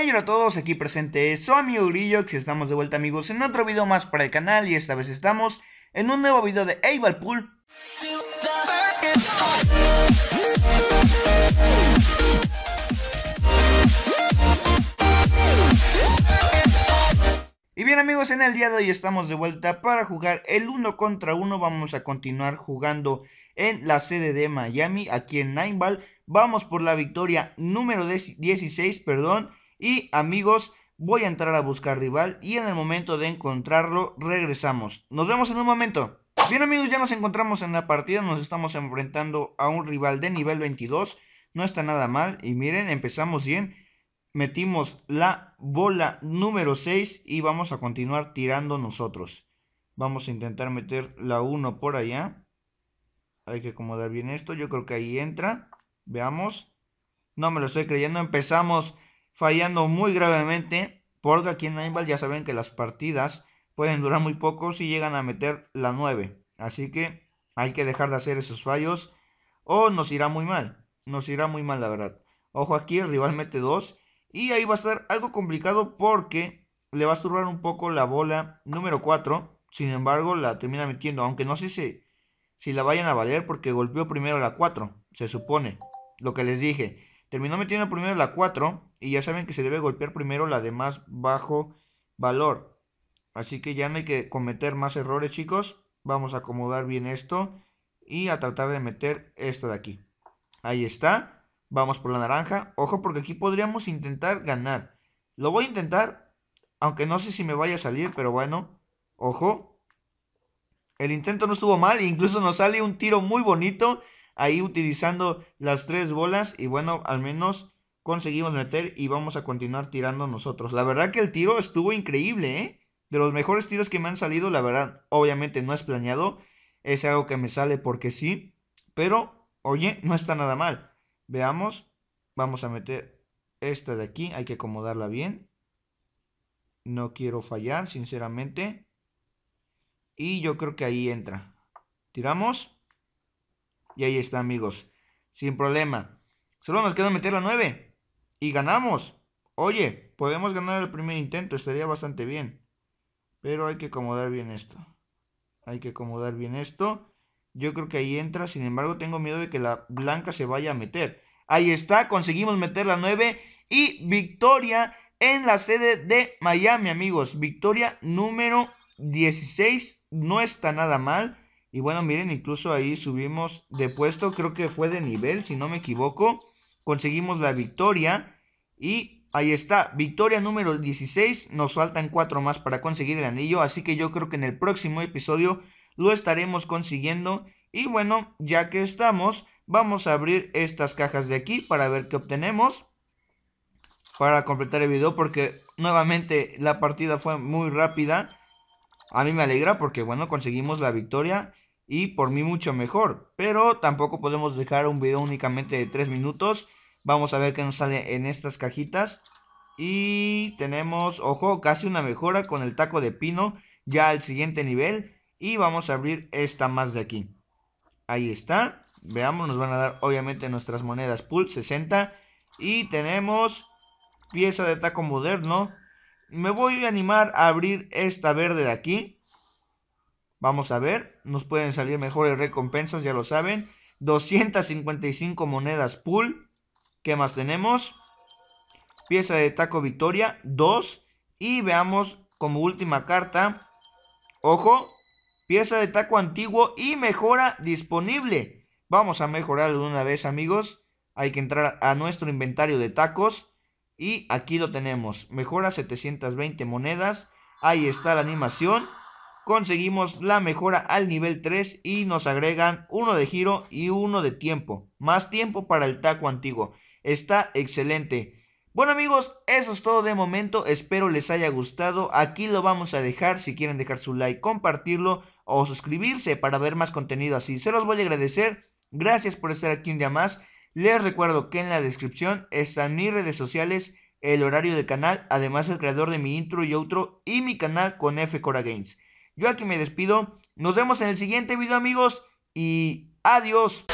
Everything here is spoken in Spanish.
hola a todos, aquí presente su amigo Grillo y estamos de vuelta amigos en otro video más para el canal y esta vez estamos en un nuevo video de Eival Pool. Y bien amigos, en el día de hoy estamos de vuelta para jugar el 1 contra uno. Vamos a continuar jugando en la sede de Miami, aquí en Nineball. Vamos por la victoria número 16, perdón. Y amigos, voy a entrar a buscar rival y en el momento de encontrarlo regresamos. Nos vemos en un momento. Bien amigos, ya nos encontramos en la partida, nos estamos enfrentando a un rival de nivel 22. No está nada mal y miren, empezamos bien. Metimos la bola número 6 y vamos a continuar tirando nosotros. Vamos a intentar meter la 1 por allá. Hay que acomodar bien esto, yo creo que ahí entra. Veamos. No me lo estoy creyendo, empezamos fallando muy gravemente, porque aquí en Nineball. ya saben que las partidas pueden durar muy poco si llegan a meter la 9. Así que hay que dejar de hacer esos fallos o nos irá muy mal. Nos irá muy mal, la verdad. Ojo aquí, el rival mete 2 y ahí va a estar algo complicado porque le va a estorbar un poco la bola número 4. Sin embargo, la termina metiendo, aunque no sé si, si la vayan a valer porque golpeó primero la 4, se supone. Lo que les dije. Terminó metiendo primero la 4 y ya saben que se debe golpear primero la de más bajo valor. Así que ya no hay que cometer más errores chicos. Vamos a acomodar bien esto y a tratar de meter esto de aquí. Ahí está. Vamos por la naranja. Ojo porque aquí podríamos intentar ganar. Lo voy a intentar. Aunque no sé si me vaya a salir, pero bueno. Ojo. El intento no estuvo mal. Incluso nos sale un tiro muy bonito ahí utilizando las tres bolas y bueno, al menos conseguimos meter y vamos a continuar tirando nosotros. La verdad que el tiro estuvo increíble, ¿eh? De los mejores tiros que me han salido, la verdad, obviamente no es planeado, es algo que me sale porque sí, pero oye, no está nada mal. Veamos, vamos a meter esta de aquí, hay que acomodarla bien. No quiero fallar, sinceramente. Y yo creo que ahí entra. Tiramos. Y ahí está, amigos. Sin problema. Solo nos queda meter la 9. Y ganamos. Oye, podemos ganar el primer intento. Estaría bastante bien. Pero hay que acomodar bien esto. Hay que acomodar bien esto. Yo creo que ahí entra. Sin embargo, tengo miedo de que la blanca se vaya a meter. Ahí está. Conseguimos meter la 9. Y victoria en la sede de Miami, amigos. Victoria número 16. No está nada mal. Y bueno, miren, incluso ahí subimos de puesto, creo que fue de nivel, si no me equivoco. Conseguimos la victoria y ahí está, victoria número 16. Nos faltan 4 más para conseguir el anillo, así que yo creo que en el próximo episodio lo estaremos consiguiendo. Y bueno, ya que estamos, vamos a abrir estas cajas de aquí para ver qué obtenemos para completar el video porque nuevamente la partida fue muy rápida. A mí me alegra porque bueno, conseguimos la victoria y por mí mucho mejor. Pero tampoco podemos dejar un video únicamente de 3 minutos. Vamos a ver qué nos sale en estas cajitas. Y tenemos, ojo, casi una mejora con el taco de pino ya al siguiente nivel. Y vamos a abrir esta más de aquí. Ahí está. Veamos, nos van a dar obviamente nuestras monedas pool 60. Y tenemos pieza de taco moderno. Me voy a animar a abrir esta verde de aquí. Vamos a ver, nos pueden salir mejores recompensas, ya lo saben. 255 monedas pool. ¿Qué más tenemos? Pieza de taco victoria, 2. Y veamos como última carta. Ojo, pieza de taco antiguo y mejora disponible. Vamos a mejorarlo una vez, amigos. Hay que entrar a nuestro inventario de tacos. Y aquí lo tenemos. Mejora 720 monedas. Ahí está la animación conseguimos la mejora al nivel 3 y nos agregan uno de giro y uno de tiempo. Más tiempo para el taco antiguo. Está excelente. Bueno amigos, eso es todo de momento, espero les haya gustado, aquí lo vamos a dejar, si quieren dejar su like, compartirlo o suscribirse para ver más contenido así, se los voy a agradecer, gracias por estar aquí un día más, les recuerdo que en la descripción están mis redes sociales, el horario del canal, además el creador de mi intro y outro y mi canal con F Cora Games. Yo aquí me despido. Nos vemos en el siguiente video amigos y adiós.